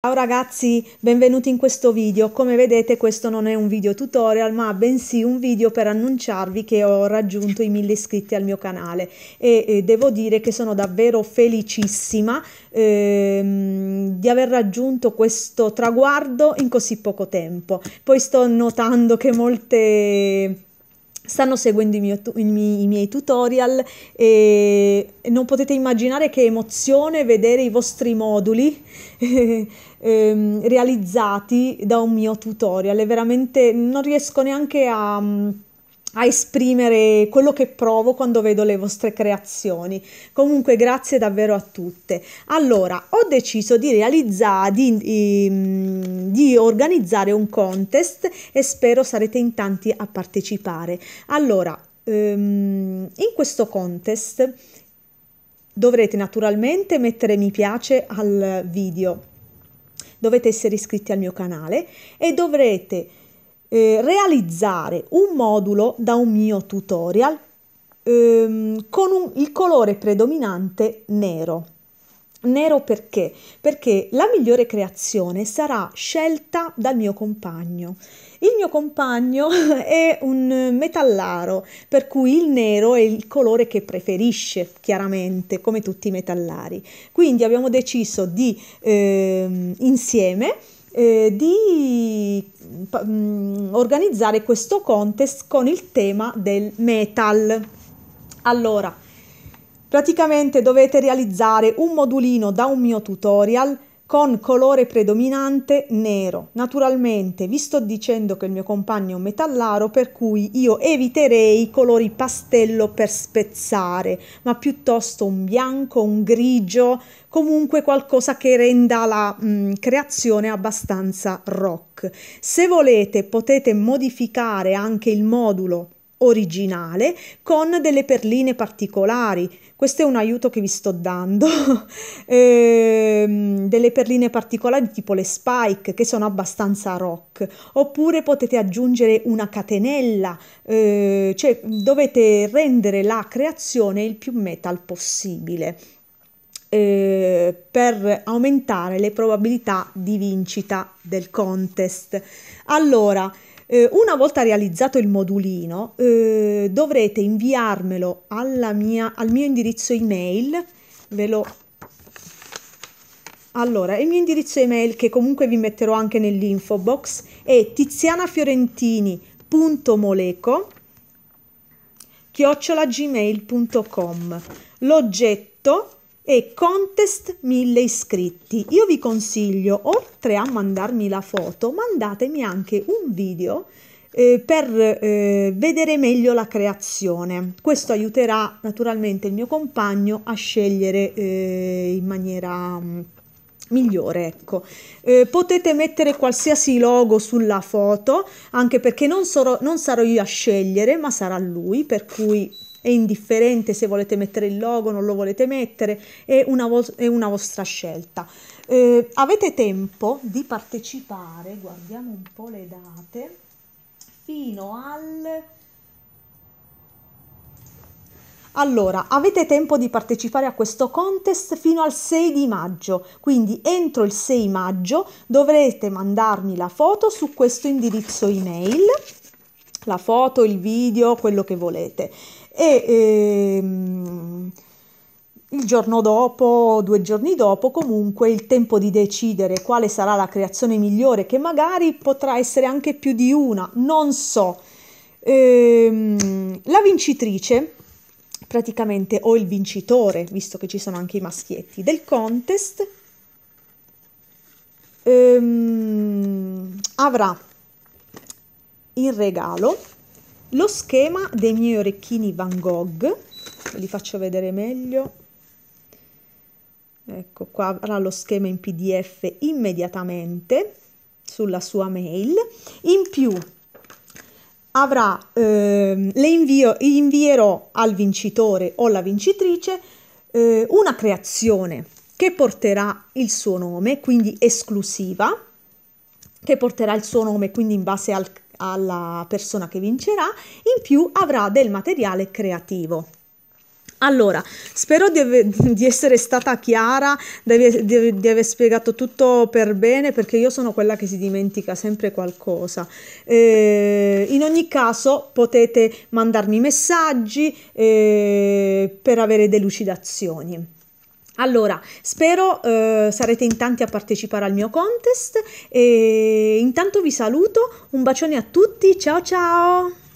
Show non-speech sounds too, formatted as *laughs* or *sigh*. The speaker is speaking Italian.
Ciao ragazzi, benvenuti in questo video. Come vedete questo non è un video tutorial ma bensì un video per annunciarvi che ho raggiunto i 1000 iscritti al mio canale e, e devo dire che sono davvero felicissima ehm, di aver raggiunto questo traguardo in così poco tempo. Poi sto notando che molte stanno seguendo i, mio, i, miei, i miei tutorial e non potete immaginare che emozione vedere i vostri moduli *laughs* ehm, realizzati da un mio tutorial. È veramente non riesco neanche a mm, a esprimere quello che provo quando vedo le vostre creazioni. Comunque grazie davvero a tutte. Allora, ho deciso di realizzare, di, ehm, di, organizzare un contest e spero sarete in tanti a partecipare. Allora, ehm, in questo contest dovrete naturalmente mettere mi piace al video, dovete essere iscritti al mio canale e dovrete eh, realizzare un modulo da un mio tutorial ehm, con un, il colore predominante nero. Nero perché? Perché la migliore creazione sarà scelta dal mio compagno. Il mio compagno *laughs* è un metallaro, per cui il nero è il colore che preferisce, chiaramente, come tutti i metallari. Quindi abbiamo deciso di ehm, insieme eh, di mh, mm, organizzare questo contest con il tema del metal. Allora, praticamente dovete realizzare un modulino da un mio tutorial con colore predominante nero. Naturalmente vi sto dicendo che il mio compagno è un metallaro per cui io eviterei i colori pastello per spezzare, ma piuttosto un bianco, un grigio, comunque qualcosa che renda la mh, mm, creazione abbastanza rock. Se volete potete modificare anche il modulo originale con delle perline particolari. Questo è un aiuto che vi sto dando. *laughs* ehm, delle perline particolari tipo le spike che sono abbastanza rock. Oppure potete aggiungere una catenella, eh, cioè dovete rendere la creazione il più metal possibile. Eh, per aumentare le probabilità di vincita del contest. Allora, eh, una volta realizzato il modulino eh, dovrete inviarmelo mia, al mio indirizzo email, ve lo allora, il mio indirizzo email che comunque vi metterò anche nell'info box è tizianafiorentini.moleco chiocciolagmail.com L'oggetto e contest 1000 iscritti. Io vi consiglio, oltre a mandarmi la foto, mandatemi anche un video eh, per eh, vedere meglio la creazione. Questo aiuterà naturalmente il mio compagno a scegliere eh, in maniera mm, migliore ecco eh, potete mettere qualsiasi logo sulla foto anche perché non, so, non sarò io a scegliere ma sarà lui per cui è indifferente se volete mettere il logo, non lo volete mettere, è una, vo- è una vostra scelta. Eh, avete tempo di partecipare, guardiamo un po' le date, fino al... Allora, avete tempo di partecipare a questo contest fino al 6 di maggio, quindi entro il 6 maggio dovrete mandarmi la foto su questo indirizzo email la foto, il video, quello che volete. E ehm, il giorno dopo, due giorni dopo, comunque il tempo di decidere quale sarà la creazione migliore, che magari potrà essere anche più di una, non so. Ehm, la vincitrice, praticamente, o il vincitore, visto che ci sono anche i maschietti, del contest ehm, avrà in regalo lo schema dei miei orecchini Van Gogh, ve li faccio vedere meglio. Ecco qua avrà lo schema in PDF immediatamente sulla sua mail. In più avrà, ehm, le invio, invierò al vincitore o alla vincitrice eh, una creazione che porterà il suo nome, quindi esclusiva, che porterà il suo nome, quindi in base al alla persona che vincerà, in più avrà del materiale creativo. Allora, spero di, ave- *laughs* di essere stata chiara, di, ave- di, aver spiegato tutto per bene, perché io sono quella che si dimentica sempre qualcosa. Eh, in ogni caso, potete mandarmi messaggi eh, per avere delucidazioni. Allora, spero eh, sarete in tanti a partecipare al mio contest e intanto vi saluto, un bacione a tutti, ciao ciao!